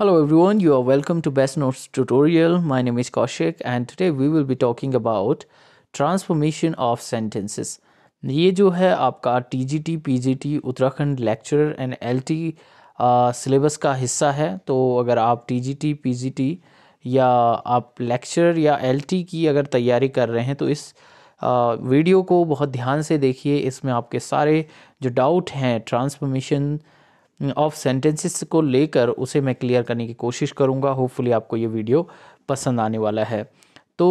Hello everyone, you are welcome to Best Notes tutorial. My name is Kaushik and today we will be talking about transformation of sentences. ये जो है आपका T G T P G T Uttarakhand lecture and L T syllabus का हिस्सा है तो अगर आप T G T P G T या आप लेक्चर या एल टी की अगर तैयारी कर रहे हैं तो इस आ, वीडियो को बहुत ध्यान से देखिए इसमें आपके सारे जो डाउट हैं ट्रांसफॉर्मेशन ऑफ सेंटेंसेस को लेकर उसे मैं क्लियर करने की कोशिश करूँगा होपफुली आपको ये वीडियो पसंद आने वाला है तो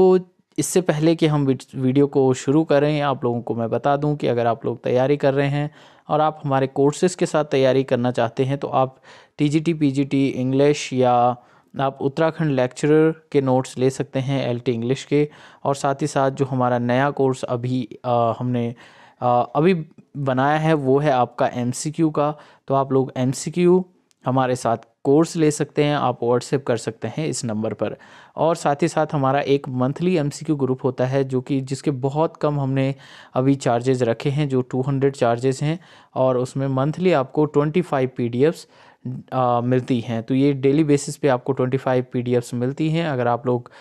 इससे पहले कि हम वीडियो को शुरू करें आप लोगों को मैं बता दूं कि अगर आप लोग तैयारी कर रहे हैं और आप हमारे कोर्सेज़ के साथ तैयारी करना चाहते हैं तो आप टीजीटी पीजीटी इंग्लिश या आप उत्तराखंड लेक्चरर के नोट्स ले सकते हैं एलटी इंग्लिश के और साथ ही साथ जो हमारा नया कोर्स अभी आ, हमने अभी बनाया है वो है आपका एम का तो आप लोग एम हमारे साथ कोर्स ले सकते हैं आप व्हाट्सएप कर सकते हैं इस नंबर पर और साथ ही साथ हमारा एक मंथली एम ग्रुप होता है जो कि जिसके बहुत कम हमने अभी चार्जेज़ रखे हैं जो 200 चार्जेस हैं और उसमें मंथली आपको 25 पीडीएफ्स मिलती हैं तो ये डेली बेसिस पे आपको 25 पीडीएफ्स मिलती हैं अगर आप लोग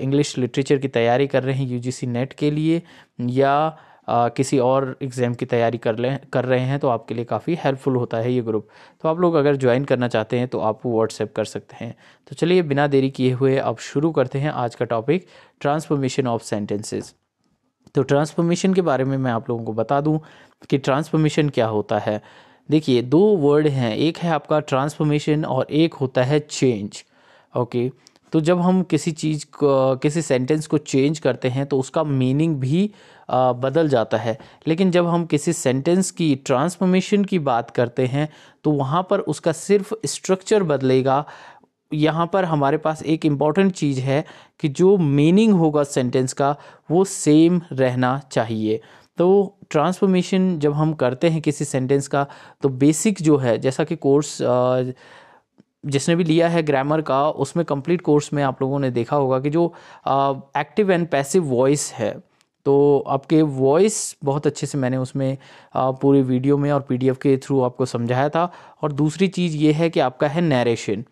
इंग्लिश लिटरेचर की तैयारी कर रहे हैं यू नेट के लिए या आ, किसी और एग्ज़ाम की तैयारी कर लें कर रहे हैं तो आपके लिए काफ़ी हेल्पफुल होता है ये ग्रुप तो आप लोग अगर ज्वाइन करना चाहते हैं तो आप व्हाट्सएप कर सकते हैं तो चलिए बिना देरी किए हुए अब शुरू करते हैं आज का टॉपिक ट्रांसफॉर्मेशन ऑफ सेंटेंसेस तो ट्रांसफॉर्मेशन के बारे में मैं आप लोगों को बता दूँ कि ट्रांसफॉर्मेशन क्या होता है देखिए दो वर्ड हैं एक है आपका ट्रांसफॉर्मेशन और एक होता है चेंज ओके तो जब हम किसी चीज़ को किसी सेंटेंस को चेंज करते हैं तो उसका मीनिंग भी बदल जाता है लेकिन जब हम किसी सेंटेंस की ट्रांसफॉर्मेशन की बात करते हैं तो वहाँ पर उसका सिर्फ स्ट्रक्चर बदलेगा यहाँ पर हमारे पास एक इम्पॉर्टेंट चीज़ है कि जो मीनिंग होगा सेंटेंस का वो सेम रहना चाहिए तो ट्रांसफॉर्मेशन जब हम करते हैं किसी सेंटेंस का तो बेसिक जो है जैसा कि कोर्स जिसने भी लिया है ग्रामर का उसमें कंप्लीट कोर्स में आप लोगों ने देखा होगा कि जो एक्टिव एंड पैसिव वॉइस है तो आपके वॉइस बहुत अच्छे से मैंने उसमें पूरे वीडियो में और पीडीएफ के थ्रू आपको समझाया था और दूसरी चीज़ ये है कि आपका है नरेशन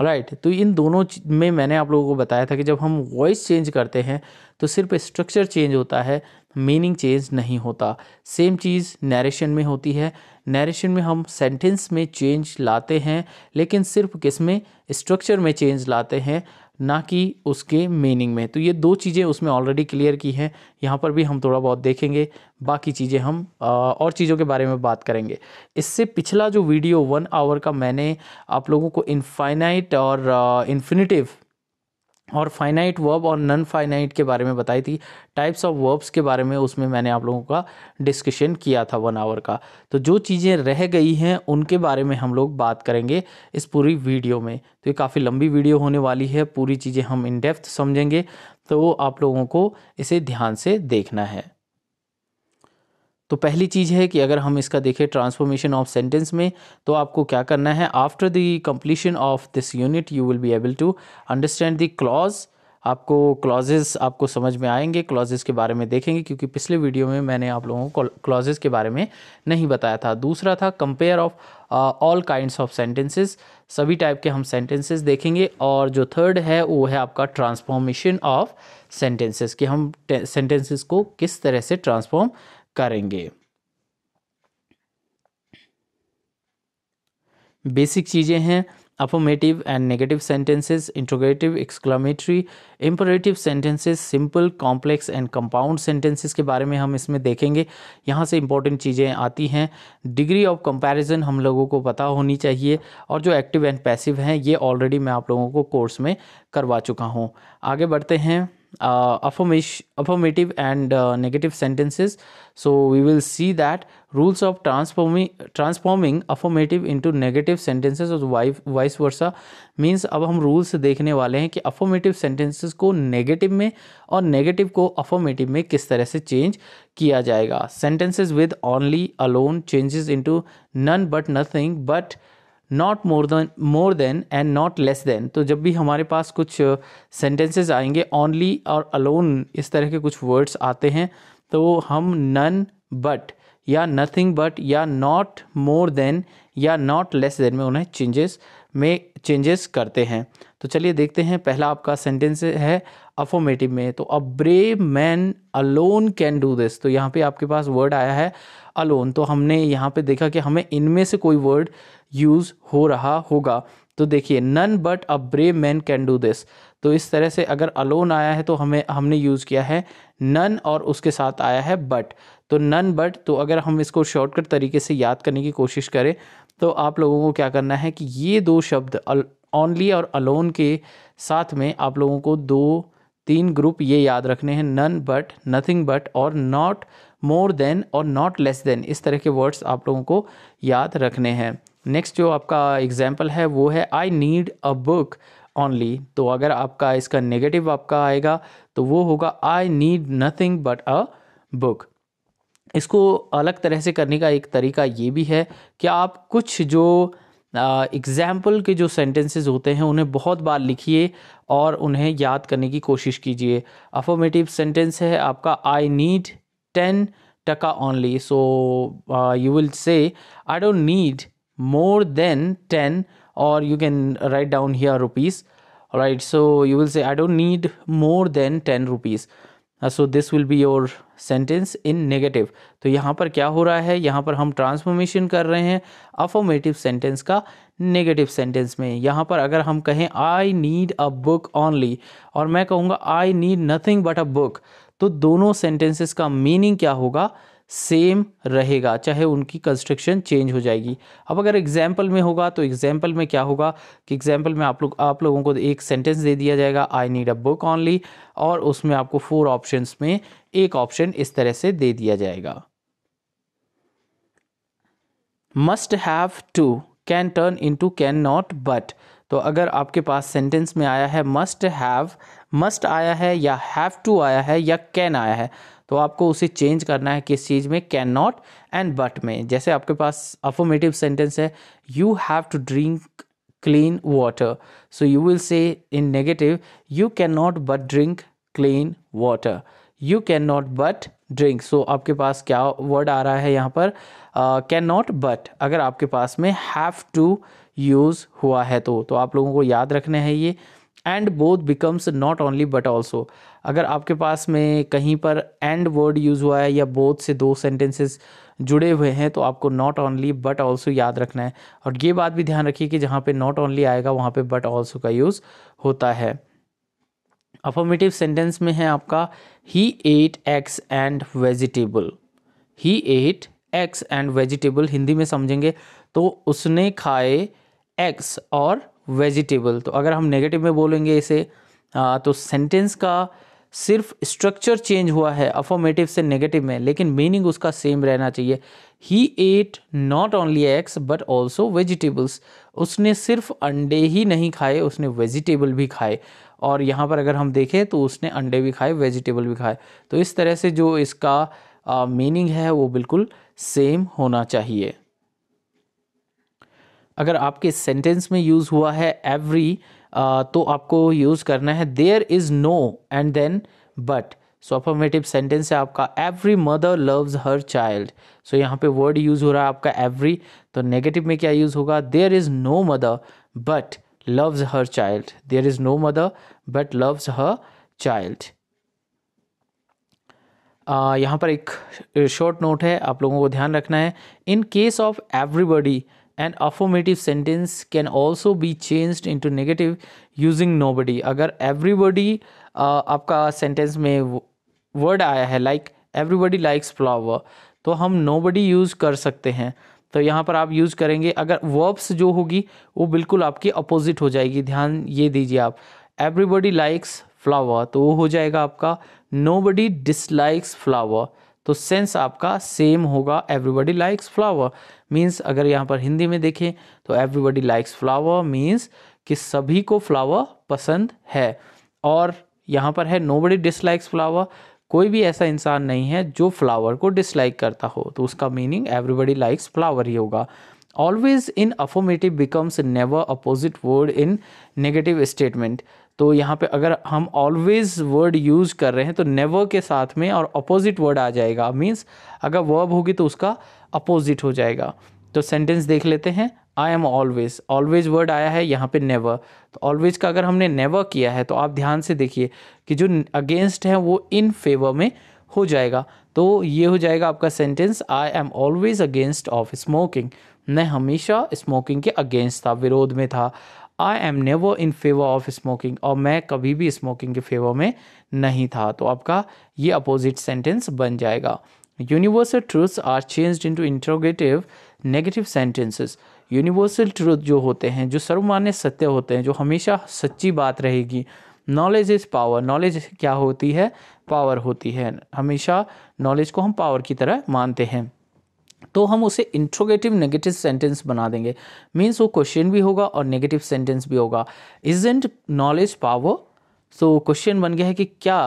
राइट तो इन दोनों में मैंने आप लोगों को बताया था कि जब हम वॉइस चेंज करते हैं तो सिर्फ स्ट्रक्चर चेंज होता है मीनिंग चेंज नहीं होता सेम चीज़ नरेशन में होती है नरेशन में हम सेंटेंस में चेंज लाते हैं लेकिन सिर्फ किस में स्ट्रक्चर में चेंज लाते हैं ना कि उसके मीनिंग में तो ये दो चीज़ें उसमें ऑलरेडी क्लियर की हैं यहाँ पर भी हम थोड़ा बहुत देखेंगे बाकी चीज़ें हम और चीज़ों के बारे में बात करेंगे इससे पिछला जो वीडियो वन आवर का मैंने आप लोगों को इनफाइनाइट और इन्फिनिटिव और फाइनाइट वर्ब और नन फाइनाइट के बारे में बताई थी टाइप्स ऑफ वर्ब्स के बारे में उसमें मैंने आप लोगों का डिस्कशन किया था वन आवर का तो जो चीज़ें रह गई हैं उनके बारे में हम लोग बात करेंगे इस पूरी वीडियो में तो ये काफ़ी लंबी वीडियो होने वाली है पूरी चीज़ें हम इन डेप्थ समझेंगे तो आप लोगों को इसे ध्यान से देखना है तो पहली चीज़ है कि अगर हम इसका देखें ट्रांसफॉर्मेशन ऑफ सेंटेंस में तो आपको क्या करना है after the completion of this unit you will be able to understand the clause आपको क्लॉजेज़ आपको समझ में आएंगे क्लॉजेस के बारे में देखेंगे क्योंकि पिछले वीडियो में मैंने आप लोगों को क्लॉजेज़ के बारे में नहीं बताया था दूसरा था compare of all kinds of sentences सभी टाइप के हम सेंटेंसेस देखेंगे और जो थर्ड है वो है आपका ट्रांसफॉर्मेशन ऑफ सेंटेंसेस कि हम सेंटेंसेस को किस तरह से ट्रांसफॉर्म करेंगे बेसिक चीज़ें हैं affirmative and negative sentences interrogative exclamatory imperative sentences simple complex and compound sentences के बारे में हम इसमें देखेंगे यहाँ से इंपॉर्टेंट चीज़ें आती हैं डिग्री ऑफ कंपैरिजन हम लोगों को पता होनी चाहिए और जो एक्टिव एंड पैसिव हैं ये ऑलरेडी मैं आप लोगों को कोर्स में करवा चुका हूँ आगे बढ़ते हैं uh, affirmative and uh, negative sentences so we will see that rules of transforming transforming affirmative into negative sentences और vice versa means अब हम rules देखने वाले हैं कि affirmative sentences को negative में और negative को affirmative में किस तरह से change किया जाएगा sentences with only alone changes into none but nothing but not more than more than and not less than तो जब भी हमारे पास कुछ सेंटेंसेस आएंगे ओनली और अलोन इस तरह के कुछ वर्ड्स आते हैं तो हम नन बट या नथिंग बट या नॉट मोर देन या नॉट लेस देन में उन्हें चेंजेस में चेंजेस करते हैं तो चलिए देखते हैं पहला आपका सेंटेंस है अफोमेटिव में तो a brave man alone can do this तो यहाँ पे आपके पास वर्ड आया है अलोन तो हमने यहाँ पे देखा कि हमें इनमें से कोई वर्ड यूज़ हो रहा होगा तो देखिए none but a brave man can do this तो इस तरह से अगर अलोन आया है तो हमें हमने यूज़ किया है नन और उसके साथ आया है बट तो नन बट तो अगर हम इसको शॉर्टकट तरीके से याद करने की कोशिश करें तो आप लोगों को क्या करना है कि ये दो शब्द ओनली और अलोन के साथ में आप लोगों को दो तीन ग्रुप ये याद रखने हैं नन बट नथिंग बट और नॉट मोर देन और नॉट लेस देन इस तरह के वर्ड्स आप लोगों को याद रखने हैं नेक्स्ट जो आपका एग्जाम्पल है वो है I need a book only तो अगर आपका इसका नेगेटिव आपका आएगा तो वो होगा I need nothing but a book इसको अलग तरह से करने का एक तरीका ये भी है कि आप कुछ जो एग्ज़ाम्पल uh, के जो सेंटेंसेस होते हैं उन्हें बहुत बार लिखिए और उन्हें याद करने की कोशिश कीजिए अफॉर्मेटिव सेंटेंस है आपका I need 10 taka only so uh, you will say i don't need more than 10 or you can write down here rupees all right so you will say i don't need more than 10 rupees so this will be your sentence in negative तो यहाँ पर क्या हो रहा है यहाँ पर हम ट्रांसफॉर्मेशन कर रहे हैं अफॉर्मेटिव सेंटेंस का नेगेटिव सेंटेंस में यहाँ पर अगर हम कहें I need a book only और मैं कहूँगा I need nothing but a book तो दोनों सेंटेंसेस का मीनिंग क्या होगा सेम रहेगा चाहे उनकी कंस्ट्रक्शन चेंज हो जाएगी अब अगर एग्जाम्पल में होगा तो एग्जाम्पल में क्या होगा कि एग्जाम्पल में आप लोग आप लोगों को एक सेंटेंस दे दिया जाएगा I need a book only और उसमें आपको फोर ऑप्शंस में एक ऑप्शन इस तरह से दे दिया जाएगा must have to can turn into can not but तो अगर आपके पास सेंटेंस में आया है मस्ट हैव मस्ट आया है या हैव टू आया है या कैन आया है तो आपको उसे चेंज करना है किस चीज़ में कैन नॉट एंड बट में जैसे आपके पास अफोमेटिव सेंटेंस है you have to drink clean water so you will say in negative you can not but drink clean water you can not but drink सो आपके पास क्या वर्ड आ रहा है यहाँ पर कैन नॉट बट अगर आपके पास में हैव टू यूज़ हुआ है तो तो आप लोगों को याद रखना है ये and both becomes not only but also अगर आपके पास में कहीं पर एंड वर्ड यूज़ हुआ है या बोथ से दो सेंटेंसेस जुड़े हुए हैं तो आपको नॉट ओनली बट ऑल्सो याद रखना है और ये बात भी ध्यान रखिए कि जहाँ पे नॉट ओनली आएगा वहाँ पे बट ऑल्सो का यूज़ होता है अफॉर्मेटिव सेंटेंस में है आपका he ate eggs and vegetable he ate eggs and vegetable Hindi में समझेंगे तो उसने खाए एग्स और वेजिटेबल तो अगर हम नेगेटिव में बोलेंगे इसे आ, तो सेंटेंस का सिर्फ स्ट्रक्चर चेंज हुआ है अफॉर्मेटिव से नेगेटिव में लेकिन मीनिंग उसका सेम रहना चाहिए he ate not only eggs but also vegetables उसने सिर्फ अंडे ही नहीं खाए उसने वेजिटेबल भी खाए और यहाँ पर अगर हम देखें तो उसने अंडे भी खाए वेजिटेबल भी खाए तो इस तरह से जो इसका मीनिंग है वो बिल्कुल सेम होना चाहिए अगर आपके सेंटेंस में यूज़ हुआ है एवरी तो आपको यूज़ करना है there is no and then but so affirmative sentence है आपका every mother loves her child so यहाँ पे वर्ड यूज़ हो रहा है आपका एवरी तो नेगेटिव में क्या यूज़ होगा there is no mother but loves her child there is no mother but loves her child यहाँ पर एक शॉर्ट नोट है आप लोगों को ध्यान रखना है in case of everybody and affirmative sentence can also be change into negative using nobody अगर एवरीबडी आपका सेंटेंस में वर्ड आया है लाइक एवरीबडी लाइक्स फ्लावर तो हम बडी यूज़ कर सकते हैं तो यहाँ पर आप यूज़ करेंगे अगर वर्ब्स जो होगी वो बिल्कुल आपकी अपोजिट हो जाएगी ध्यान ये दीजिए आप एवरीबडी लाइक्स फ्लावर तो वो हो जाएगा आपका नो बडी डिसलाइक्स फ्लावर तो सेंस आपका सेम होगा एवरीबडी लाइक्स फ्लावर मीन्स अगर यहाँ पर हिंदी में देखें तो एवरीबडी लाइक्स फ्लावर मीन्स कि सभी को फ्लावर पसंद है और यहाँ पर है नो बडी डिसलाइक्स फ्लावर कोई भी ऐसा इंसान नहीं है जो फ्लावर को डिसलाइक करता हो तो उसका मीनिंग एवरीबडी लाइक्स फ्लावर ही होगा always in affirmative becomes never opposite word in negative statement तो यहाँ पे अगर हम ऑलवेज़ वर्ड यूज़ कर रहे हैं तो नेवर के साथ में और अपोजिट वर्ड आ जाएगा मीन्स अगर वर्ब होगी तो उसका अपोजिट हो जाएगा तो सेंटेंस देख लेते हैं I am always always word आया है यहाँ पे नेवर तो ऑलवेज का अगर हमने नेवर किया है तो आप ध्यान से देखिए कि जो अगेंस्ट है वो इन फेवर में हो जाएगा तो ये हो जाएगा आपका sentence I am always against of smoking मैं हमेशा स्मोकिंग के अगेंस्ट था विरोध में था I am never in favour of smoking और मैं कभी भी स्मोकिंग के फेवर में नहीं था तो आपका ये अपोजिट सेंटेंस बन जाएगा universal truths are change into interrogative negative sentences universal truth जो होते हैं जो सर्वमान्य सत्य होते हैं जो हमेशा सच्ची बात रहेगी नॉलेज इज़ पावर नॉलेज क्या होती है पावर होती है हमेशा नॉलेज को हम पावर की तरह मानते हैं तो हम उसे इंट्रोगेटिव नेगेटिव सेंटेंस बना देंगे मीन्स वो क्वेश्चन भी होगा और नेगेटिव सेंटेंस भी होगा is isn't knowledge power so question बन गया है कि क्या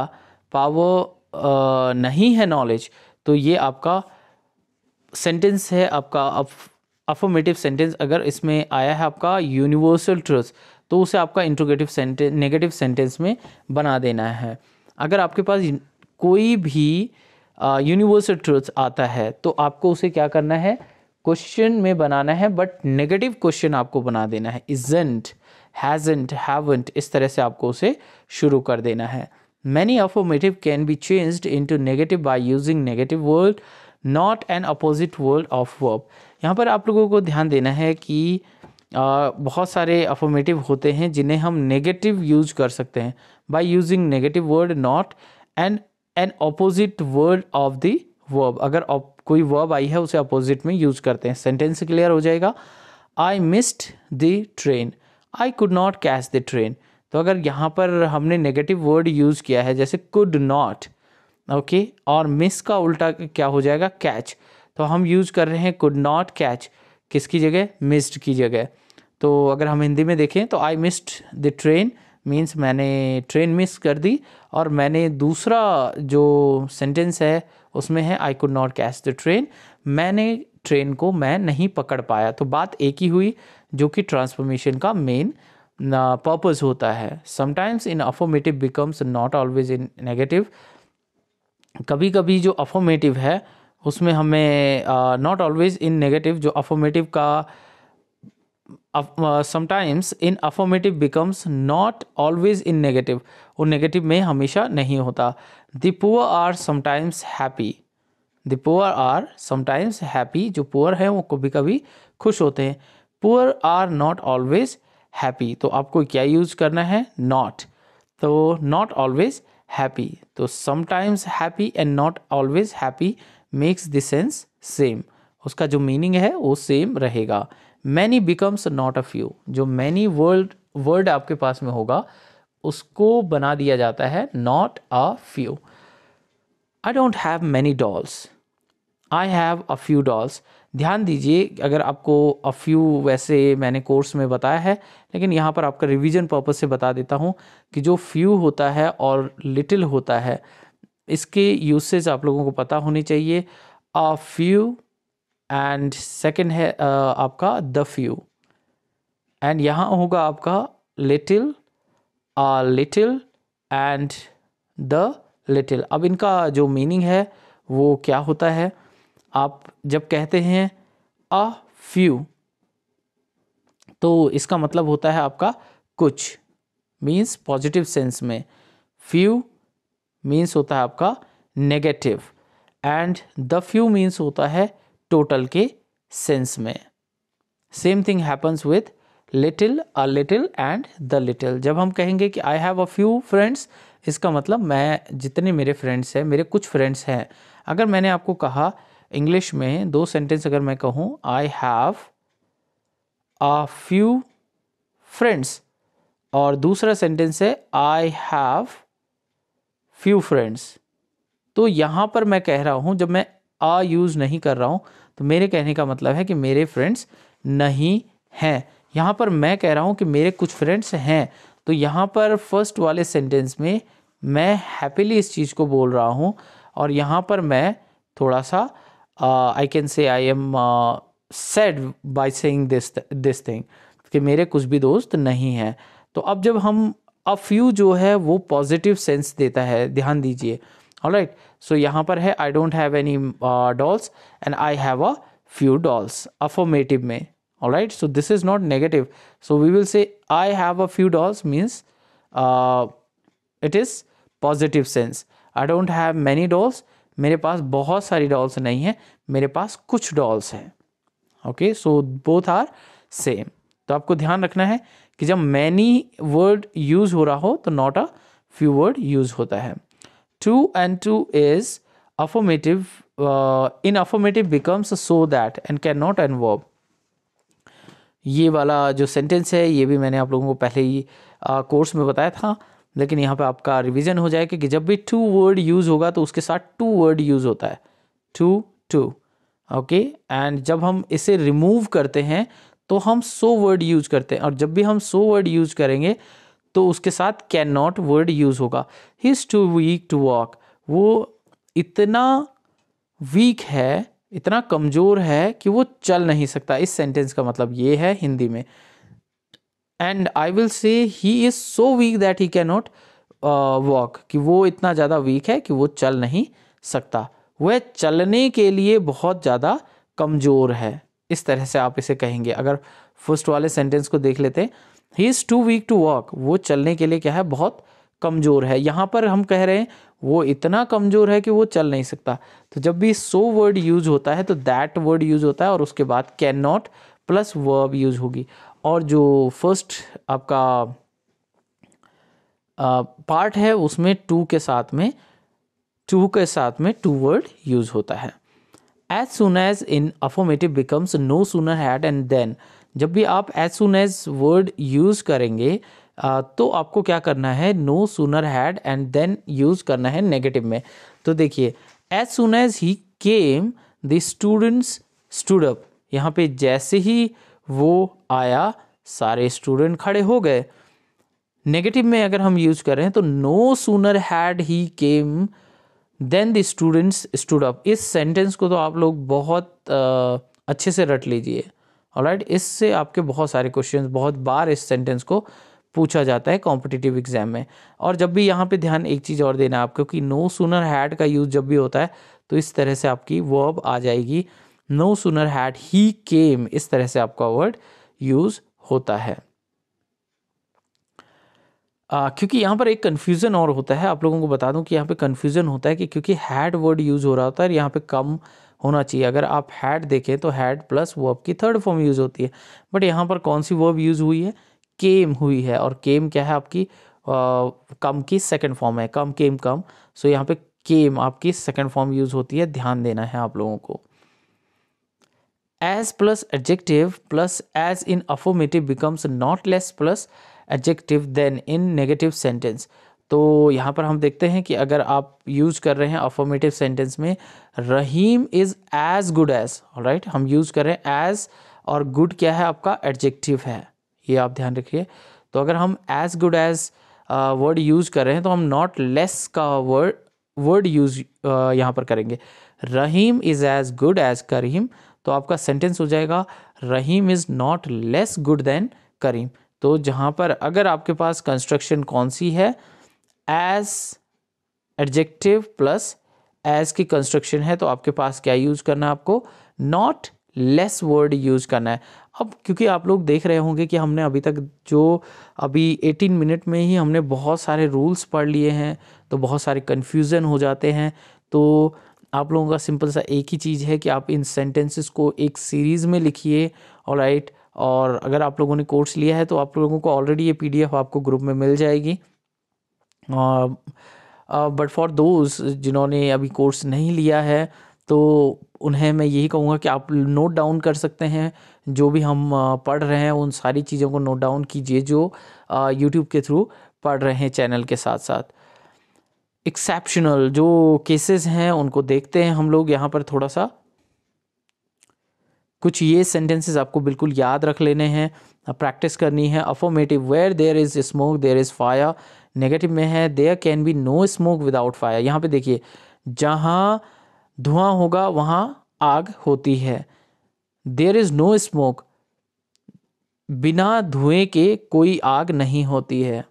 पावर नहीं है नॉलेज तो ये आपका सेंटेंस है आपका अफॉर्मेटिव सेंटेंस अगर इसमें आया है आपका यूनिवर्सल ट्रूथ तो उसे आपका इंट्रोगेटिव सेंटेंस नेगेटिव सेंटेंस में बना देना है अगर आपके पास कोई भी यूनिवर्सल ट्रूथ आता है तो आपको उसे क्या करना है क्वेश्चन में बनाना है बट नेगेटिव क्वेश्चन आपको बना देना है इजेंट हैजेंट हैवेंट इस तरह से आपको उसे शुरू कर देना है many affirmative can be change into negative by using negative world not an opposite world of verb यहाँ पर आप लोगों को ध्यान देना है कि आ, बहुत सारे अफॉर्मेटिव होते हैं जिन्हें हम नेगेटिव यूज कर सकते हैं by using negative word not and an opposite word of the verb अगर कोई वर्ब आई है उसे अपोजिट में यूज करते हैं सेंटेंस क्लियर हो जाएगा I missed the train I could not catch the train तो अगर यहाँ पर हमने नेगेटिव वर्ड यूज़ किया है जैसे कुड नॉट ओके और मिस का उल्टा क्या हो जाएगा कैच तो हम यूज़ कर रहे हैं कुड नॉट कैच किसकी जगह मिस्ड की जगह तो अगर हम हिंदी में देखें तो I missed the train means मैंने ट्रेन मिस कर दी और मैंने दूसरा जो सेंटेंस है उसमें है I could not catch the train मैंने ट्रेन को मैं नहीं पकड़ पाया तो बात एक ही हुई जो कि ट्रांसफॉर्मेशन का मेन पर्पस होता है sometimes in affirmative becomes not always in negative कभी कभी जो अफोमेटिव है उसमें हमें नॉट ऑलवेज इन नेगेटिव जो अफोमेटिव का sometimes in affirmative becomes not always in negative वो नेगेटिव में हमेशा नहीं होता the poor are sometimes happy the poor are sometimes happy जो पुअर हैं वो कभी कभी खुश होते हैं poor are not always happy तो आपको क्या यूज करना है नॉट तो नॉट ऑलवेज हैप्पी तो sometimes happy and not always happy makes the sense same उसका जो मीनिंग है वो सेम रहेगा many becomes not a few जो मैनी वर्ल्ड वर्ड आपके पास में होगा उसको बना दिया जाता है not a few I don't have many dolls I have a few dolls ध्यान दीजिए अगर आपको अ फ्यू वैसे मैंने कोर्स में बताया है लेकिन यहाँ पर आपका रिविजन पर्पज से बता देता हूँ कि जो फ्यू होता है और लिटिल होता है इसके यूसेज आप लोगों को पता होनी चाहिए अ फ्यू एंड सेकेंड है uh, आपका द फ्यू एंड यहाँ होगा आपका little a little and the little अब इनका जो मीनिंग है वो क्या होता है आप जब कहते हैं अ फ्यू तो इसका मतलब होता है आपका कुछ मीन्स पॉजिटिव सेंस में फ्यू मीन्स होता है आपका negative and the few means होता है टोटल के सेंस में same thing happens with little a little and the little जब हम कहेंगे कि I have a few friends इसका मतलब मैं जितने मेरे फ्रेंड्स हैं मेरे कुछ फ्रेंड्स हैं अगर मैंने आपको कहा इंग्लिश में दो सेंटेंस अगर मैं कहूँ I have a few friends और दूसरा सेंटेंस है आई हैव फ्यू फ्रेंड्स तो यहाँ पर मैं कह रहा हूँ जब मैं आ यूज़ नहीं कर रहा हूँ तो मेरे कहने का मतलब है कि मेरे फ्रेंड्स नहीं हैं यहाँ पर मैं कह रहा हूँ कि मेरे कुछ फ्रेंड्स हैं तो यहाँ पर फर्स्ट वाले सेंटेंस में मैं हैप्पीली इस चीज़ को बोल रहा हूँ और यहाँ पर मैं थोड़ा सा I can say I am said by saying this this thing कि मेरे कुछ भी दोस्त नहीं हैं तो अब जब हम अ फ्यू जो है वो पॉजिटिव सेंस देता है ध्यान दीजिए राइट सो यहाँ पर है I don't have any dolls and I have a few dolls affirmative में right so this is not negative so we will say I have a few dolls means it is positive sense I don't have many dolls मेरे पास बहुत सारी dolls नहीं है मेरे पास कुछ dolls हैं okay so both are same तो आपको ध्यान रखना है कि जब मैनी वर्ड यूज़ हो रहा हो तो not a few word use होता है two and two is affirmative uh, in affirmative becomes so that and cannot and verb ये वाला जो सेंटेंस है ये भी मैंने आप लोगों को पहले ही कोर्स में बताया था लेकिन यहाँ पे आपका रिवीजन हो जाएगा कि जब भी टू वर्ड यूज़ होगा तो उसके साथ टू वर्ड यूज़ होता है टू टू ओके एंड जब हम इसे रिमूव करते हैं तो हम सो वर्ड यूज करते हैं और जब भी हम सो वर्ड यूज करेंगे तो उसके साथ कैन नॉट वर्ड यूज़ होगा he is too weak to walk वो इतना वीक है इतना कमज़ोर है कि वो चल नहीं सकता इस सेंटेंस का मतलब ये है हिंदी में and I will say he is so weak that he can not walk कि वो इतना ज़्यादा वीक है कि वो चल नहीं सकता वह चलने के लिए बहुत ज़्यादा कमज़ोर है इस तरह से आप इसे कहेंगे अगर फर्स्ट वाले सेंटेंस को देख लेते हैं he is too weak to walk वो चलने के लिए क्या है बहुत कमज़ोर है यहाँ पर हम कह रहे हैं वो इतना कमज़ोर है कि वो चल नहीं सकता तो जब भी सो वर्ड यूज होता है तो दैट वर्ड यूज होता है और उसके बाद can not plus verb use होगी और जो फर्स्ट आपका पार्ट है उसमें टू के साथ में टू के साथ में टू वर्ड यूज होता है as soon as in affirmative becomes no sooner had and then जब भी आप as soon as word use करेंगे तो आपको क्या करना है no sooner had and then use करना है नेगेटिव में तो देखिए as soon as he came the students stood up यहाँ पे जैसे ही वो आया सारे स्टूडेंट खड़े हो गए नेगेटिव में अगर हम यूज करें तो no sooner had he came than the students stood up इस सेंटेंस को तो आप लोग बहुत आ, अच्छे से रट लीजिए राइट इससे आपके बहुत सारे क्वेश्चन बहुत बार इस सेंटेंस को पूछा जाता है कॉम्पिटिटिव एग्जाम में और जब भी यहाँ पे ध्यान एक चीज़ और देना है आपको कि नो सुनर हैड का यूज़ जब भी होता है तो इस तरह से आपकी वर्ब आ जाएगी नो सुनर हैड ही केम इस तरह से आपका वर्ड यूज़ होता है आ, क्योंकि यहाँ पर एक कन्फ्यूज़न और होता है आप लोगों को बता दूँ कि यहाँ पे कन्फ्यूज़न होता है कि क्योंकि हैड वर्ड यूज़ हो रहा होता है और यहाँ पे कम होना चाहिए अगर आप हैड देखें तो हैड प्लस वर्ब की थर्ड फॉर्म यूज़ होती है बट यहाँ पर कौन सी वर्ब यूज़ हुई है केम हुई है और केम क्या है आपकी कम की सेकेंड फॉर्म है कम केम कम सो यहाँ पे केम आपकी सेकेंड फॉर्म यूज़ होती है ध्यान देना है आप लोगों को as plus adjective plus as in affirmative becomes not less plus adjective than in negative sentence तो यहाँ पर हम देखते हैं कि अगर आप यूज कर रहे हैं अफॉर्मेटिव सेंटेंस में Rahim is as good as right हम यूज़ कर रहे हैं एज और गुड क्या है आपका एडजेक्टिव है ये आप ध्यान रखिए तो अगर हम as good as word use कर रहे हैं तो हम नॉट लेस का वर्ड वर्ड यूज यहाँ पर करेंगे Rahim is as good as Karim तो आपका सेंटेंस हो जाएगा Rahim is not less good than Karim तो जहाँ पर अगर आपके पास कंस्ट्रक्शन कौन सी है एज एडजेक्टिव प्लस एज की कंस्ट्रक्शन है तो आपके पास क्या यूज करना है आपको नॉट लेस वर्ड यूज करना है अब क्योंकि आप लोग देख रहे होंगे कि हमने अभी तक जो अभी 18 मिनट में ही हमने बहुत सारे रूल्स पढ़ लिए हैं तो बहुत सारे कन्फ्यूज़न हो जाते हैं तो आप लोगों का सिंपल सा एक ही चीज़ है कि आप इन सेंटेंसेस को एक सीरीज़ में लिखिए और राइट और अगर आप लोगों ने कोर्स लिया है तो आप लोगों को ऑलरेडी ये पीडीएफ आपको ग्रुप में मिल जाएगी बट फॉर दोज जिन्होंने अभी कोर्स नहीं लिया है तो उन्हें मैं यही कहूँगा कि आप नोट डाउन कर सकते हैं जो भी हम पढ़ रहे हैं उन सारी चीज़ों को नोट डाउन कीजिए जो यूट्यूब के थ्रू पढ़ रहे हैं चैनल के साथ साथ एक्सेप्शनल जो केसेस हैं उनको देखते हैं हम लोग यहाँ पर थोड़ा सा कुछ ये सेंटेंसेस आपको बिल्कुल याद रख लेने हैं प्रैक्टिस करनी है affirmative where there is smoke there is fire negative में है there can be no smoke without fire यहाँ पे देखिए जहाँ धुआं होगा वहाँ आग होती है देयर इज़ नो स्मोक बिना धुएं के कोई आग नहीं होती है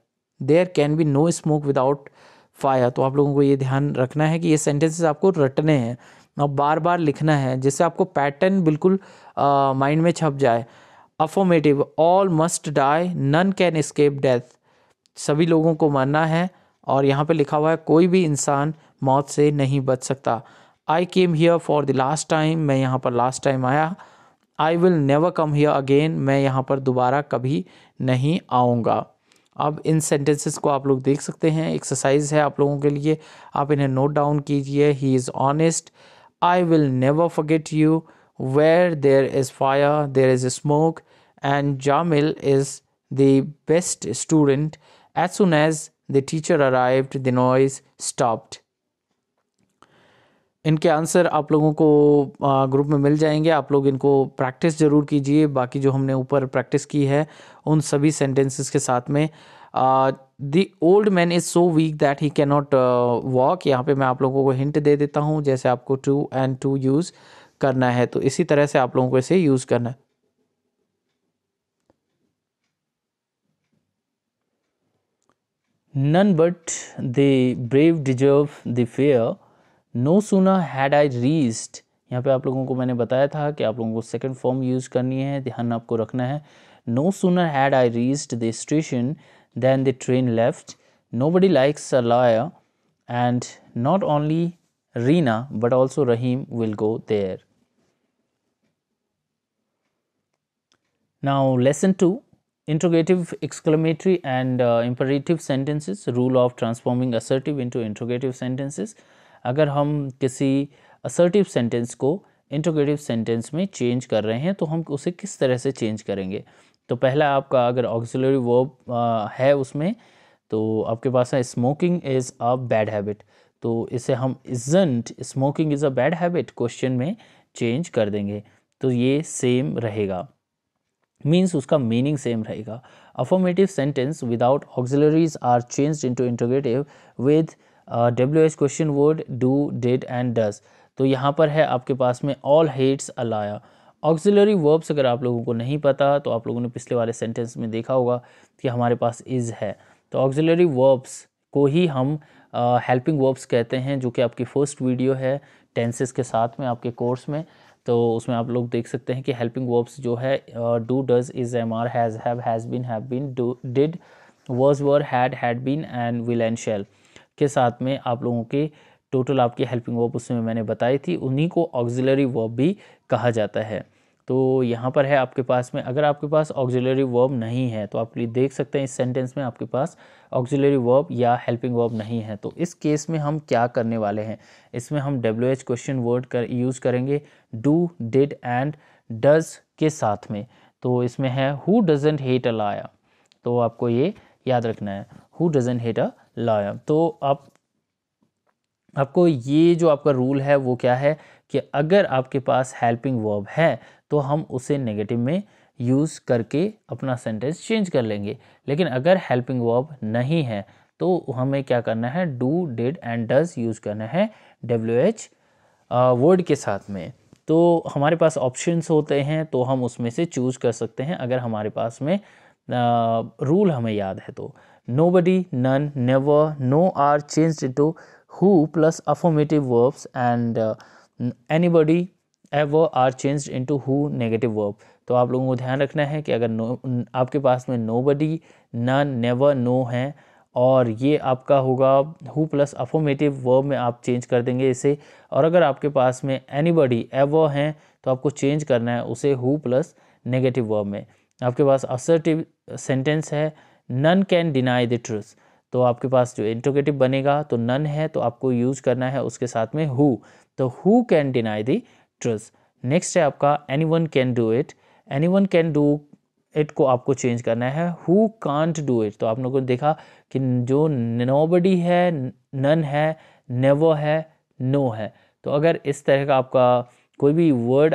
there can be no smoke without fire तो आप लोगों को ये ध्यान रखना है कि ये सेंटेंसेस आपको रटने हैं और बार बार लिखना है जिससे आपको पैटर्न बिल्कुल माइंड में छप जाए affirmative all must die none can escape death सभी लोगों को मरना है और यहाँ पे लिखा हुआ है कोई भी इंसान मौत से नहीं बच सकता I came here for the last time मैं यहाँ पर लास्ट टाइम आया I will never come here again मैं यहाँ पर दोबारा कभी नहीं आऊँगा अब इन सेंटेंसेस को आप लोग देख सकते हैं एक्सरसाइज है आप लोगों के लिए आप इन्हें नोट डाउन कीजिए he is honest I will never forget you where there is fire there is smoke and Jamil is the best student As soon as the teacher arrived, the noise stopped. इनके answer आप लोगों को group में मिल जाएंगे आप लोग इनको practice ज़रूर कीजिए बाकी जो हमने ऊपर प्रैक्टिस की है उन सभी सेंटेंसेस के साथ में the old man is so weak that he can not walk यहाँ पे मैं आप लोगों को हिंट दे देता हूँ जैसे आपको टू एंड टू यूज़ करना है तो इसी तरह से आप लोगों को इसे यूज़ करना है None but the brave deserve the fair No sooner had I reached यहाँ पे आप लोगों को मैंने बताया था कि आप लोगों को सेकंड फॉर्म यूज़ करनी है ध्यान आपको रखना है no sooner had I reached the station than the train left nobody likes a lawyer and not only Reena but also Rahim will go there now lesson two Interrogative, exclamatory and uh, imperative sentences, rule of transforming assertive into interrogative sentences. अगर हम किसी assertive sentence को interrogative sentence में change कर रहे हैं तो हम उसे किस तरह से change करेंगे तो पहला आपका अगर ऑक्सिलरी वर्ब है उसमें तो आपके पास है smoking is a bad habit तो इसे हम isn't smoking is a bad habit question में चेंज कर देंगे तो ये सेम रहेगा मीन्स उसका मीनिंग सेम रहेगा affirmative sentence without auxiliaries are change into interrogative with W H question word do did and does तो यहाँ पर है आपके पास में ऑल हेट्स अलाया ऑक्सिलरी वर्ब्स अगर आप लोगों को नहीं पता तो आप लोगों ने पिछले वाले सेंटेंस में देखा होगा कि हमारे पास इज़ है तो ऑक्सिलरी वर्ब्स को ही हम हेल्पिंग uh, वर्ब्स कहते हैं जो कि आपकी फर्स्ट वीडियो है टेंसेस के साथ में आपके कोर्स में तो उसमें आप लोग देख सकते हैं कि हेल्पिंग वर्ब्स जो है do does is am are has have has been have been do did was were had had been and will and shall के साथ में आप लोगों के टोटल आपकी हेल्पिंग वर्ब उसमें मैंने बताई थी उन्हीं को ऑक्जिलरी वर्ब भी कहा जाता है तो यहाँ पर है आपके पास में अगर आपके पास ऑक्जिलरी वर्ब नहीं है तो आप देख सकते हैं इस सेंटेंस में आपके पास ऑक्जिलरी वर्ब या हेल्पिंग वर्ब नहीं है तो इस केस में हम क्या करने वाले हैं इसमें हम डब्ल्यू एच क्वेश्चन वर्ड कर यूज़ करेंगे डू डिड एंड डज के साथ में तो इसमें है हु डजेंट हेट अ लाया तो आपको ये याद रखना है हु डजेंट हेट अ लाया तो आप आपको ये जो आपका रूल है वो क्या है कि अगर आपके पास हेल्पिंग वर्ब है तो हम उसे नेगेटिव में यूज़ करके अपना सेंटेंस चेंज कर लेंगे लेकिन अगर हेल्पिंग वर्ब नहीं है तो हमें क्या करना है do did and does use करना है डब्ल्यू एच वर्ड के साथ में तो हमारे पास ऑप्शंस होते हैं तो हम उसमें से चूज़ कर सकते हैं अगर हमारे पास में रूल uh, हमें याद है तो nobody none never no are change to who plus affirmative verbs and anybody ever वो are change into who negative verb तो आप लोगों को ध्यान रखना है कि अगर नो आपके पास में nobody none never no है और ये आपका होगा हु प्लस अफोमेटिव वर्ब में आप चेंज कर देंगे इसे और अगर आपके पास में एनी बडी एवर हैं तो आपको चेंज करना है उसे हु प्लस नेगेटिव वर्ब में आपके पास असर्टिव सेंटेंस है none can deny the truth तो आपके पास जो इंट्रोगेटिव बनेगा तो नन है तो आपको यूज करना है उसके साथ में हु तो who can deny the actress next है आपका anyone can do it anyone can do it को आपको चेंज करना है हु कांट डू इट तो आप लोगों ने देखा कि जो नोबडी है नन है नेवो है नो है तो अगर इस तरह का आपका कोई भी वर्ड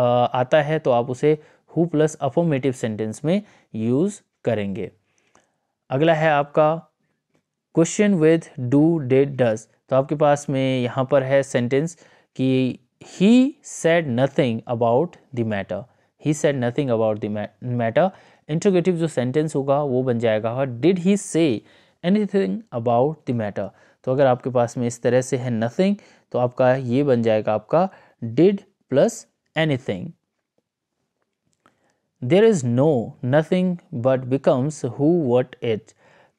आता है तो आप उसे हु प्लस अफॉर्मेटिव सेंटेंस में यूज़ करेंगे अगला है आपका question with do did does तो आपके पास में यहाँ पर है सेंटेंस कि he said nothing about the matter he said nothing about the matter interrogative जो सेंटेंस होगा वो बन जाएगा did he say anything about the matter तो अगर आपके पास में इस तरह से है नथिंग तो आपका ये बन जाएगा आपका did plus anything there is no nothing but becomes who what it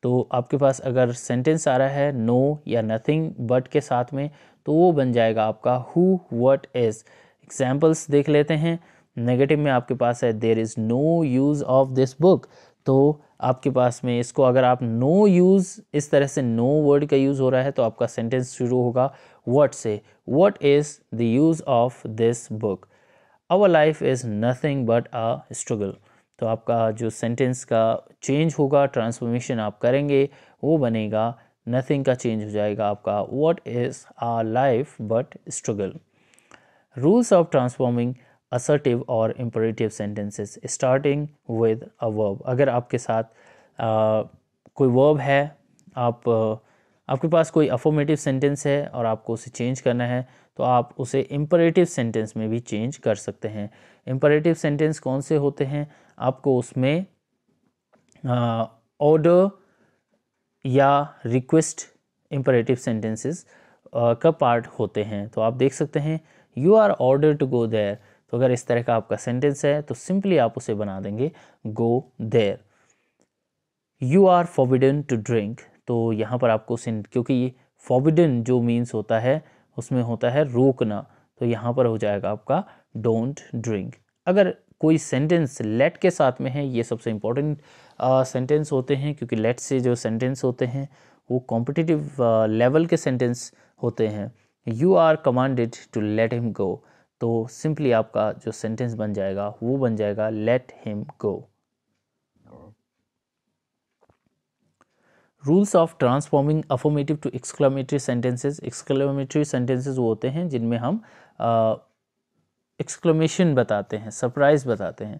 तो आपके पास अगर सेंटेंस आ रहा है नो no या नथिंग बट के साथ में तो वो बन जाएगा आपका हु वट इज़ एग्जाम्पल्स देख लेते हैं नेगेटिव में आपके पास है there is no use of this book तो आपके पास में इसको अगर आप नो यूज़ इस तरह से नो वर्ड का यूज़ हो रहा है तो आपका सेंटेंस शुरू होगा वट से what is the use of this book our life is nothing but a struggle तो आपका जो सेंटेंस का चेंज होगा ट्रांसफॉर्मेशन आप करेंगे वो बनेगा नथिंग का चेंज हो जाएगा आपका what is our life but struggle rules of transforming assertive और imperative sentences starting with a verb अगर आपके साथ आ, कोई वर्ब है आप आपके पास कोई अफॉर्मेटिव सेंटेंस है और आपको उसे चेंज करना है तो आप उसे इम्परेटिव सेंटेंस में भी चेंज कर सकते हैं इम्परेटिव सेंटेंस कौन से होते हैं आपको उसमें ऑर्डर या रिक्वेस्ट इम्परेटिव सेंटेंसेस का पार्ट होते हैं तो आप देख सकते हैं you are order to go there तो अगर इस तरह का आपका सेंटेंस है तो सिंपली आप उसे बना देंगे go there you are forbidden to drink तो यहाँ पर आपको क्योंकि फॉबिडन जो मीन्स होता है उसमें होता है रोकना तो यहाँ पर हो जाएगा आपका डोंट ड्रिंक अगर कोई सेंटेंस लेट के साथ में है ये सबसे इम्पोर्टेंट सेंटेंस होते हैं क्योंकि लेट से जो सेंटेंस होते हैं वो कॉम्पिटिटिव लेवल के सेंटेंस होते हैं you are commanded to let him go तो सिंपली आपका जो सेंटेंस बन जाएगा वो बन जाएगा let him go rules of transforming affirmative to exclamatory sentences exclamatory sentences वो होते हैं जिनमें हम uh, एक्सक्लोमेशन बताते हैं सरप्राइज बताते हैं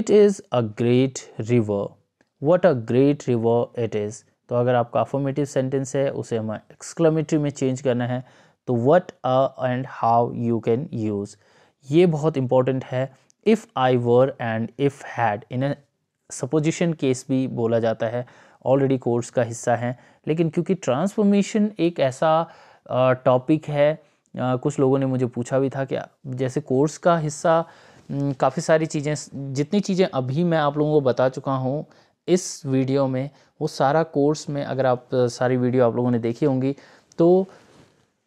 it is a great river what a great river it is तो अगर आपका अफॉर्मेटिव सेंटेंस है उसे हमें एक्सक्लोमेटरी में चेंज करना है तो what a and how you can use ये बहुत इंपॉर्टेंट है if I were and if had in supposition case भी बोला जाता है ऑलरेडी कोर्स का हिस्सा है लेकिन क्योंकि ट्रांसफॉर्मेशन एक ऐसा टॉपिक है कुछ लोगों ने मुझे पूछा भी था कि जैसे कोर्स का हिस्सा काफ़ी सारी चीज़ें जितनी चीज़ें अभी मैं आप लोगों को बता चुका हूँ इस वीडियो में वो सारा कोर्स में अगर आप सारी वीडियो आप लोगों ने देखी होंगी तो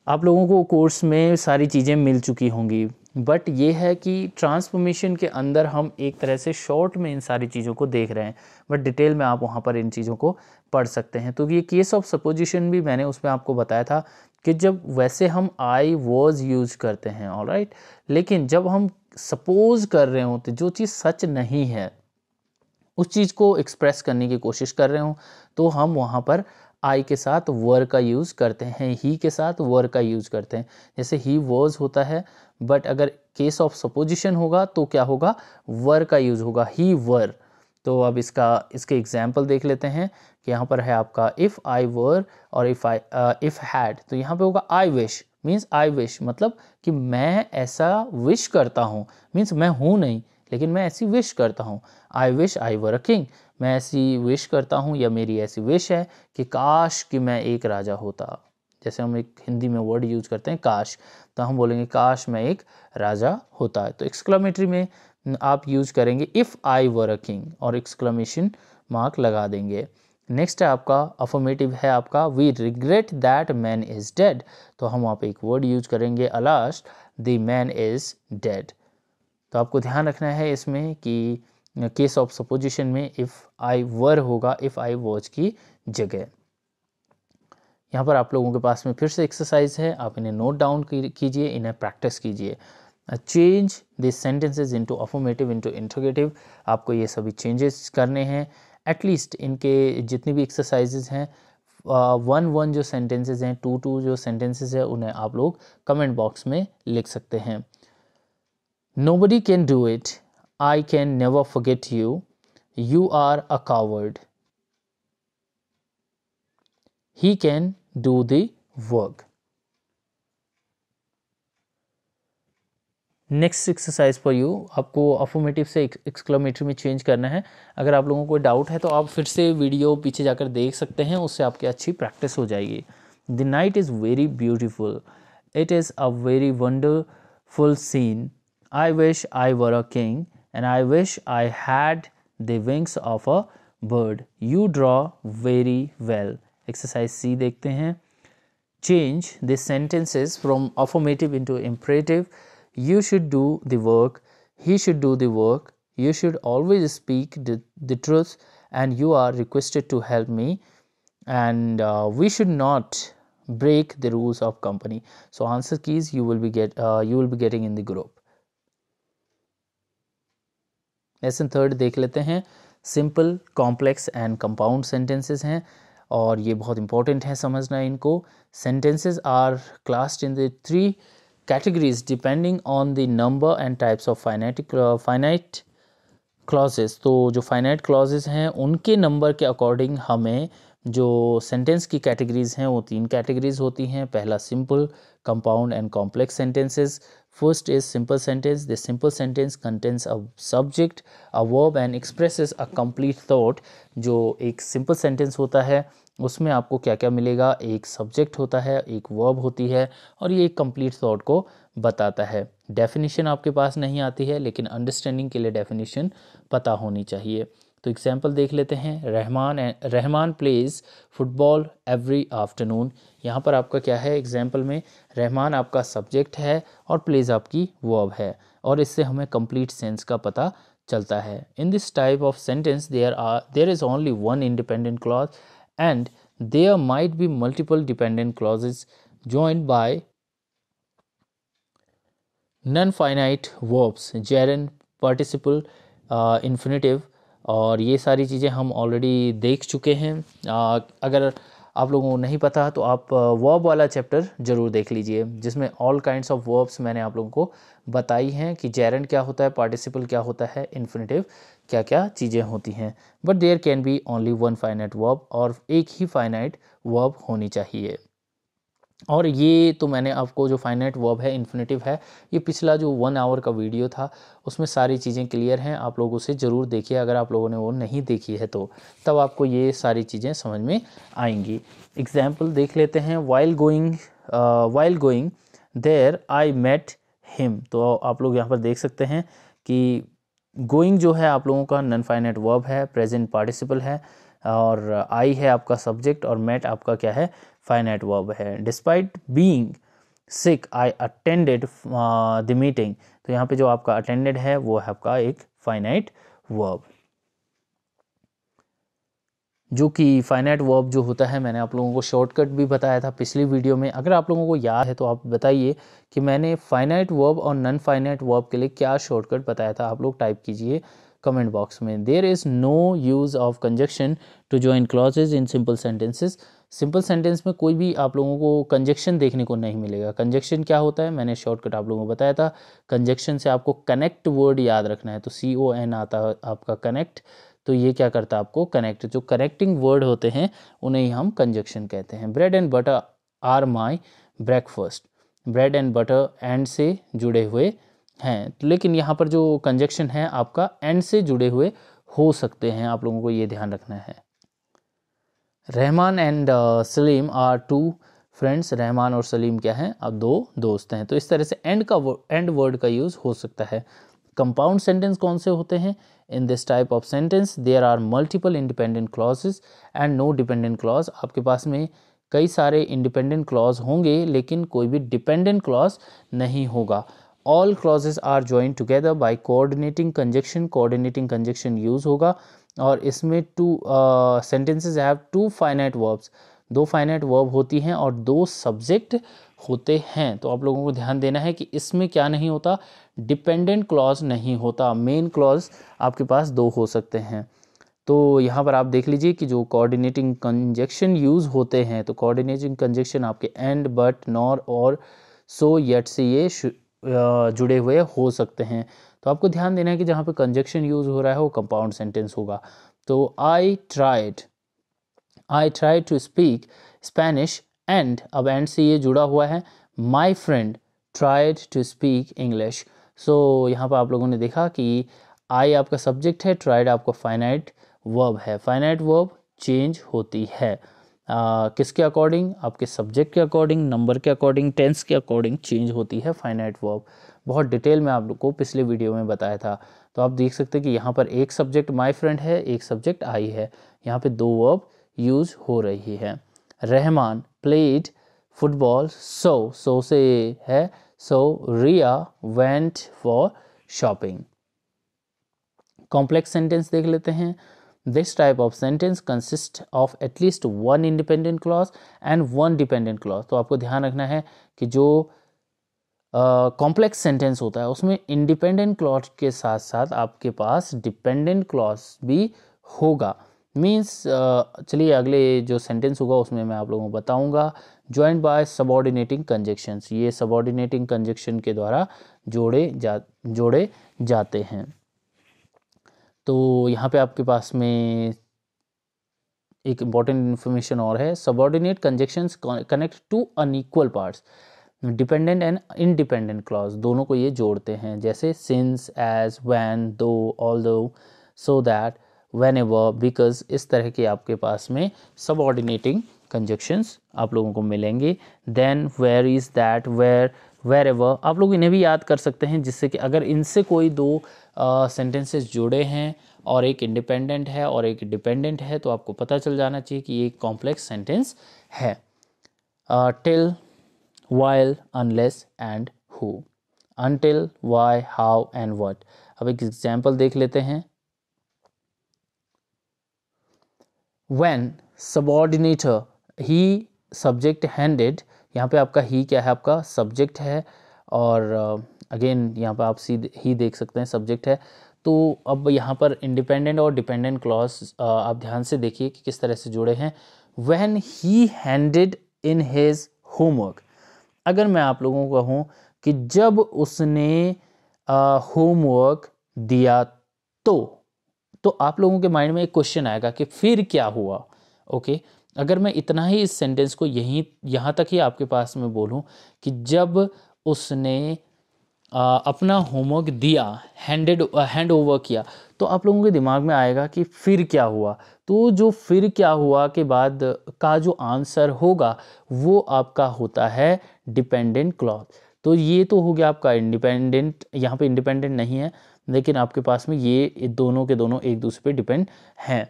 आप लोगों को कोर्स में सारी चीज़ें मिल चुकी होंगी बट ये है कि ट्रांसफॉर्मेशन के अंदर हम एक तरह से शॉर्ट में इन सारी चीज़ों को देख रहे हैं बट डिटेल में आप वहाँ पर इन चीज़ों को पढ़ सकते हैं तो ये केस ऑफ सपोजिशन भी मैंने उसमें आपको बताया था कि जब वैसे हम आई वॉज यूज करते हैं ऑल राइट लेकिन जब हम सपोज कर रहे होते तो जो चीज़ सच नहीं है उस चीज़ को एक्सप्रेस करने की कोशिश कर रहे हों तो हम वहाँ पर आई के साथ वर का यूज़ करते हैं ही के साथ वर का यूज़ करते हैं जैसे ही वर्ज होता है बट अगर केस ऑफ सपोजिशन होगा तो क्या होगा वर का यूज़ होगा ही वर तो अब इसका इसके एग्जाम्पल देख लेते हैं कि यहाँ पर है आपका इफ़ आई वर और इफ़ आई इफ़ हैड तो यहाँ पे होगा I wish means I wish मतलब कि मैं ऐसा विश करता हूँ मीन्स मैं हूँ नहीं लेकिन मैं ऐसी विश करता हूँ आई wish I were a king मैं ऐसी विश करता हूँ या मेरी ऐसी विश है कि काश कि मैं एक राजा होता जैसे हम एक हिंदी में वर्ड यूज करते हैं काश तो हम बोलेंगे काश मैं एक राजा होता है तो एक्सक्लामेटरी में आप यूज करेंगे if I were a king और एक्सक्लमेशन मार्क लगा देंगे नेक्स्ट है आपका अफर्मेटिव है आपका we regret that man is dead तो हम वहाँ पे एक वर्ड यूज करेंगे alas the man is dead तो आपको ध्यान रखना है इसमें कि केस ऑफ सपोजिशन में इफ़ आई वर होगा इफ़ आई वॉच की जगह यहाँ पर आप लोगों के पास में फिर से एक्सरसाइज है आप इन्हें नोट डाउन कीजिए इन्हें प्रैक्टिस कीजिए change this sentences into affirmative into interrogative आपको ये सभी चेंजेस करने हैं एटलीस्ट इनके जितनी भी एक्सरसाइजेज हैं वन वन जो सेंटेंसेज हैं टू टू जो सेंटेंसेज हैं उन्हें आप लोग कमेंट बॉक्स में लिख सकते हैं nobody can do it I can never forget you you are a coward he can do dark next exercise for you आपको अफोमेटिव से एक्सक्लोमेटरी में चेंज करना है अगर आप लोगों को कोई डाउट है तो आप फिर से वीडियो पीछे जाकर देख सकते हैं उससे आपकी अच्छी प्रैक्टिस हो जाएगी the night is very beautiful it is a very wonderful scene I wish I were a king and I wish I had the wings of a bird you draw very well exercise C देखते हैं change this sentences from affirmative into imperative you should do the work, he should do the work, you should always speak the, the truth, and you are requested to help me. And uh, we should not break the rules of company. So answer keys you will be get uh, you will be getting in the group. Lesson third देख लेते हैं simple complex and compound sentences हैं और ये बहुत important है समझना इनको sentences are classed in the three categories depending on the number and types of finite uh, finite clauses तो जो finite clauses हैं उनके number के according हमें जो sentence की categories हैं वो तीन categories होती हैं पहला simple compound and complex sentences First is simple sentence. The simple sentence contains a subject, a verb and expresses a complete thought. जो एक simple sentence होता है उसमें आपको क्या क्या मिलेगा एक सब्जेक्ट होता है एक वर्ब होती है और ये एक कंप्लीट थॉट को बताता है डेफिनेशन आपके पास नहीं आती है लेकिन अंडरस्टैंडिंग के लिए डेफिनेशन पता होनी चाहिए तो एग्जाम्पल देख लेते हैं Rahman Rahman plays football every afternoon यहाँ पर आपका क्या है एग्जाम्पल में रहमान आपका सब्जेक्ट है और प्लेज आपकी वर्ब है और इससे हमें कंप्लीट सेंस का पता चलता है in this type of sentence there are there is only one independent clause and there might be multiple dependent clauses joined by non-finite verbs gerund participle uh, infinitive और ये सारी चीज़ें हम ऑलरेडी देख चुके हैं आ, अगर आप लोगों को नहीं पता तो आप वर्ब वाला चैप्टर ज़रूर देख लीजिए जिसमें ऑल काइंड्स ऑफ वर्ब्स मैंने आप लोगों को बताई हैं कि जैरेंट क्या होता है पार्टिसिपल क्या होता है इन्फिनेटिव क्या क्या चीज़ें होती हैं but there can be only one finite verb और एक ही फाइनाइट वर्ब होनी चाहिए और ये तो मैंने आपको जो फाइनाइट वर्ब है इन्फिनेटिव है ये पिछला जो वन आवर का वीडियो था उसमें सारी चीज़ें क्लियर हैं आप लोगों से ज़रूर देखिए अगर आप लोगों ने वो नहीं देखी है तो तब आपको ये सारी चीज़ें समझ में आएंगी एग्जाम्पल देख लेते हैं while going while going there I met him तो आप लोग यहाँ पर देख सकते हैं कि गोइंग जो है आप लोगों का नन फाइनाइट वर्ब है प्रेजेंट पार्टिसिपल है और आई है आपका सब्जेक्ट और मेट आपका क्या है फाइनाइट वर्ब है despite being sick I attended the meeting तो यहाँ पे जो आपका अटेंडेड है वो है आपका एक फाइनाइट वर्ब जो कि फाइनाइट वर्ब जो होता है मैंने आप लोगों को शॉर्टकट भी बताया था पिछली वीडियो में अगर आप लोगों को याद है तो आप बताइए कि मैंने फाइनाइट वर्ब और नॉन फाइनाइट वर्ब के लिए क्या शॉर्टकट बताया था आप लोग टाइप कीजिए कमेंट बॉक्स में there is no use of conjunction to join clauses in simple sentences simple sentence में कोई भी आप लोगों को कंजेक्शन देखने को नहीं मिलेगा कंजक्शन क्या होता है मैंने शॉर्टकट आप लोगों को बताया था कंजेक्शन से आपको कनेक्ट वर्ड याद रखना है तो सी ओ एन आता है आपका कनेक्ट तो ये क्या करता है आपको कनेक्ट जो कनेक्टिंग वर्ड होते हैं उन्हें ही हम कंजेक्शन कहते हैं bread and butter are my breakfast bread and butter and से जुड़े हुए हैं तो लेकिन यहाँ पर जो कंजक्शन है आपका एंड से जुड़े हुए हो सकते हैं आप लोगों को ये ध्यान रखना है Rahman and uh, Salim are two friends Rahman और सलीम क्या हैं अब दो दोस्त हैं तो इस तरह से एंड का एंड वर्ड का यूज़ हो सकता है कंपाउंड सेंटेंस कौन से होते हैं in this type of sentence there are multiple independent clauses and no dependent clause आपके पास में कई सारे इंडिपेंडेंट क्लॉज होंगे लेकिन कोई भी डिपेंडेंट क्लॉज नहीं होगा all clauses are join together by coordinating conjunction coordinating conjunction use होगा और इसमें two sentences have two finite verbs दो फाइनाइट वर्ब होती हैं और दो सब्जेक्ट होते हैं तो आप लोगों को ध्यान देना है कि इसमें क्या नहीं होता डिपेंडेंट क्लॉज नहीं होता मेन क्लॉज आपके पास दो हो सकते हैं तो यहाँ पर आप देख लीजिए कि जो कोऑर्डिनेटिंग कंजेक्शन यूज़ होते हैं तो कोऑर्डिनेटिंग कंजेक्शन आपके and but nor or so yet से ये uh, जुड़े हुए हो सकते हैं तो आपको ध्यान देना है कि जहाँ पे कंजक्शन यूज़ हो रहा है वो कंपाउंड सेंटेंस होगा तो I tried I try to speak Spanish and अब एंड से ये जुड़ा हुआ है my friend tried to speak English so यहाँ पर आप लोगों ने देखा कि आई आपका सब्जेक्ट है ट्राइड आपका फाइनाइट वर्ब है फाइनाइट वर्ब चेंज होती है आ, किसके अकॉर्डिंग आपके सब्जेक्ट के अकॉर्डिंग नंबर के अकॉर्डिंग टेंस के अकॉर्डिंग चेंज होती है फाइनाइट वर्ब बहुत डिटेल में आप लोग को पिछले वीडियो में बताया था तो आप देख सकते हैं कि यहाँ पर एक सब्जेक्ट माई फ्रेंड है एक सब्जेक्ट आई है यहाँ पे दो वर्ब यूज हो रही है Rahman played football so so से है so Riya went for shopping complex sentence देख लेते हैं this type of sentence consist of at least one independent clause and one dependent clause तो आपको ध्यान रखना है कि जो कॉम्प्लेक्स सेंटेंस होता है उसमें इंडिपेंडेंट क्लॉज के साथ साथ आपके पास डिपेंडेंट क्लॉज भी होगा मीन्स चलिए अगले जो सेंटेंस होगा उसमें मैं आप लोगों को बताऊंगा ज्वाइंट बाय सबॉर्डिनेटिंग कंजेक्शंस ये सबॉर्डिनेटिंग कंजेक्शन के द्वारा जोड़े जा जोड़े जाते हैं तो यहाँ पे आपके पास में एक इम्पॉर्टेंट इन्फॉर्मेशन और है subordinate conjunctions connect two unequal parts dependent and independent clause दोनों को ये जोड़ते हैं जैसे since as when though although so that whenever because इस तरह के आपके पास में सबऑर्डिनेटिंग कंजक्शंस आप लोगों को मिलेंगे than whereas that where wherever आप लोग इन्हें भी याद कर सकते हैं जिससे कि अगर इनसे कोई दो सेंटेंसेस uh, जुड़े हैं और एक इंडिपेंडेंट है और एक डिपेंडेंट है तो आपको पता चल जाना चाहिए कि ये कॉम्प्लेक्स सेंटेंस है till while unless and who until why how and what अब एक एग्जाम्पल देख लेते हैं when subordinator he subject handed यहाँ पे आपका ही क्या है आपका सब्जेक्ट है और अगेन uh, यहाँ पे आप सीधे ही देख सकते हैं सब्जेक्ट है तो अब यहाँ पर इंडिपेंडेंट और डिपेंडेंट क्लॉज uh, आप ध्यान से देखिए कि किस तरह से जुड़े हैं when he handed in his homework अगर मैं आप लोगों को कहूँ कि जब उसने होमवर्क दिया तो तो आप लोगों के माइंड में एक क्वेश्चन आएगा कि फिर क्या हुआ ओके अगर मैं इतना ही इस सेंटेंस को यहीं यहाँ तक ही आपके पास में बोलूँ कि जब उसने अपना होमवर्क दिया हैंडेड हैंड ओवर किया तो आप लोगों के दिमाग में आएगा कि फिर क्या हुआ तो जो फिर क्या हुआ के बाद का जो आंसर होगा वो आपका होता है डिपेंडेंट क्लॉथ तो ये तो हो गया आपका इंडिपेंडेंट यहाँ पे इंडिपेंडेंट नहीं है लेकिन आपके पास में ये दोनों के दोनों एक दूसरे पे डिपेंड हैं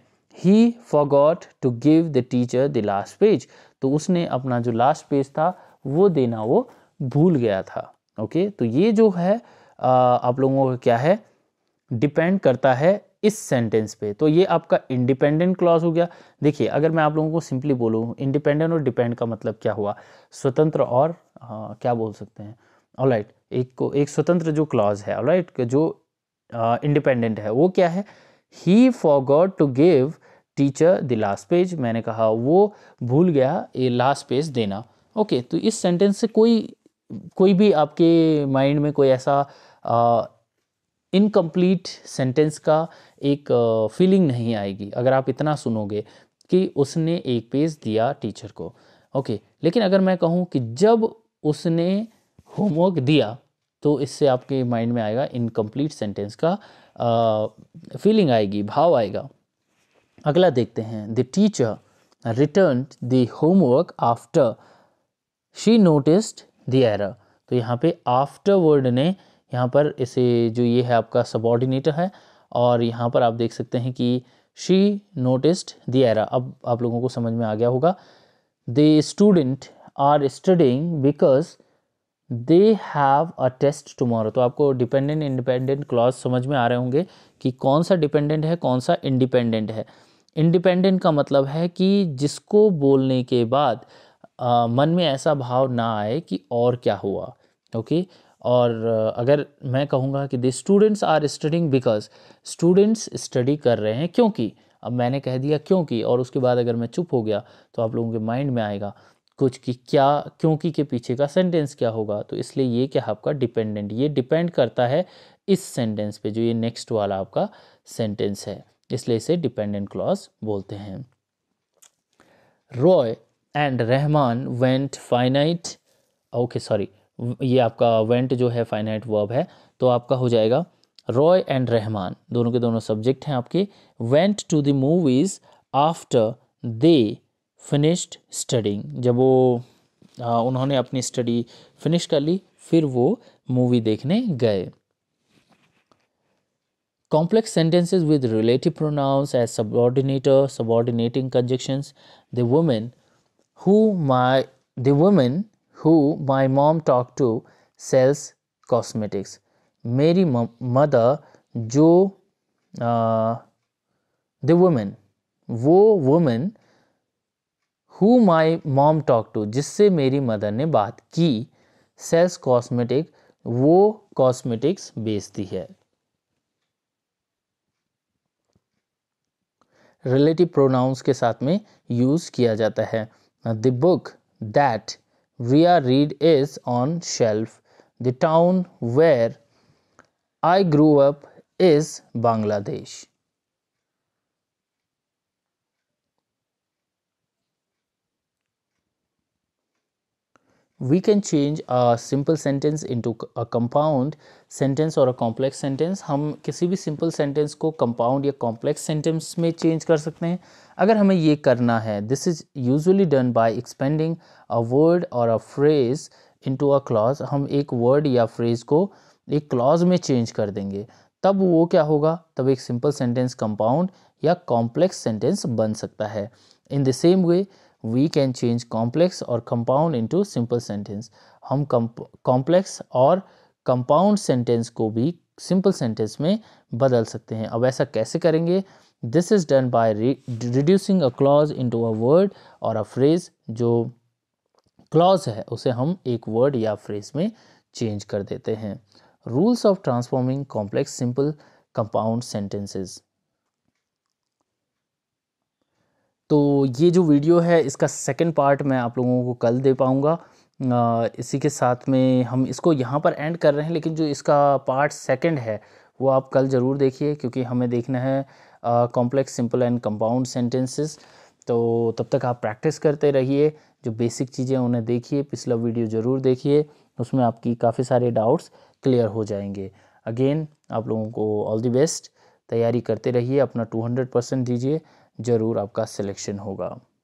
he forgot to give the teacher the last page तो उसने अपना जो लास्ट पेज था वो देना वो भूल गया था ओके तो ये जो है आ, आप लोगों का क्या है डिपेंड करता है इस सेंटेंस पे तो ये आपका इंडिपेंडेंट क्लॉज हो गया देखिए अगर मैं आप लोगों को सिंपली बोलूँ इंडिपेंडेंट और डिपेंड का मतलब क्या हुआ स्वतंत्र और आ, क्या बोल सकते हैं ऑल right, एक को एक स्वतंत्र जो क्लॉज है ऑलराइट right, जो इंडिपेंडेंट है वो क्या है he forgot to give teacher the last page मैंने कहा वो भूल गया ये लास्ट पेज देना ओके okay, तो इस सेंटेंस से कोई कोई भी आपके माइंड में कोई ऐसा इनकम्प्लीट सेंटेंस का एक फीलिंग नहीं आएगी अगर आप इतना सुनोगे कि उसने एक पेज दिया टीचर को ओके लेकिन अगर मैं कहूँ कि जब उसने होमवर्क दिया तो इससे आपके माइंड में आएगा इनकम्प्लीट सेंटेंस का फीलिंग आएगी भाव आएगा अगला देखते हैं the teacher return the homework after she noticed the error तो यहाँ पे आफ्टर वर्ड ने यहाँ पर इसे जो ये है आपका सबॉर्डिनेटर है और यहाँ पर आप देख सकते हैं कि शी नोटिस्ड दी एरर अब आप लोगों को समझ में आ गया होगा the student are studying because they have a test tomorrow तो आपको डिपेंडेंट इंडिपेंडेंट क्लॉज समझ में आ रहे होंगे कि कौन सा डिपेंडेंट है कौन सा इंडिपेंडेंट है इंडिपेंडेंट का मतलब है कि जिसको बोलने के बाद आ, मन में ऐसा भाव ना आए कि और क्या हुआ ओके और अगर मैं कहूँगा कि the students are studying because students स्टडी कर रहे हैं क्योंकि अब मैंने कह दिया क्योंकि और उसके बाद अगर मैं चुप हो गया तो आप लोगों के माइंड में आएगा कुछ कि क्या क्योंकि के पीछे का सेंटेंस क्या होगा तो इसलिए ये क्या आपका डिपेंडेंट ये डिपेंड करता है इस सेंटेंस पे जो ये नेक्स्ट वाला आपका सेंटेंस है इसलिए इसे डिपेंडेंट क्लॉज बोलते हैं Roy and Rahman went finite okay sorry ये आपका वेंट जो है फाइनाइट वर्ब है तो आपका हो जाएगा रॉय एंड रहमान दोनों के दोनों सब्जेक्ट हैं आपके went to the movies after they finished studying जब वो आ, उन्होंने अपनी स्टडी फिनिश कर ली फिर वो मूवी देखने गए complex sentences with relative pronouns as subordinator subordinating conjunctions the women who my the woman who my mom talked to sells cosmetics मेरी मदर जो द वुमेन वो women who my mom talk to जिससे मेरी mother ने बात की sales cosmetic वो cosmetics बेचती है रिलेटिव प्रोनाउंस के साथ में यूज़ किया जाता है the book that we are read is on shelf. The town where I grew up is Bangladesh. we can change a simple sentence into a compound sentence or a complex sentence hum kisi bhi simple sentence ko compound ya complex sentence mein change kar sakte hain अगर हमें ये करना है this is usually done by expanding a word or a phrase into a clause हम एक word या phrase को एक क्लॉज में चेंज कर देंगे तब वो क्या होगा तब एक सिंपल सेंटेंस कंपाउंड या कॉम्प्लेक्स सेंटेंस बन सकता है in the same way we can change complex और कंपाउंड इनटू सिंपल सेंटेंस हम कॉम्प्लेक्स और कंपाउंड सेंटेंस को भी सिंपल सेंटेंस में बदल सकते हैं अब ऐसा कैसे करेंगे this is done by reducing a clause into a word or a phrase जो क्लॉज है उसे हम एक वर्ड या फ्रेज़ में चेंज कर देते हैं rules of transforming complex simple compound sentences तो ये जो वीडियो है इसका सेकंड पार्ट मैं आप लोगों को कल दे पाऊँगा इसी के साथ में हम इसको यहाँ पर एंड कर रहे हैं लेकिन जो इसका पार्ट सेकंड है वो आप कल ज़रूर देखिए क्योंकि हमें देखना है complex simple and compound sentences तो तब तक आप प्रैक्टिस करते रहिए जो बेसिक चीज़ें उन्हें देखिए पिछला वीडियो ज़रूर देखिए उसमें आपकी काफ़ी सारे डाउट्स क्लियर हो जाएंगे अगेन आप लोगों को ऑल दी बेस्ट तैयारी करते रहिए अपना टू हंड्रेड परसेंट दीजिए ज़रूर आपका सिलेक्शन होगा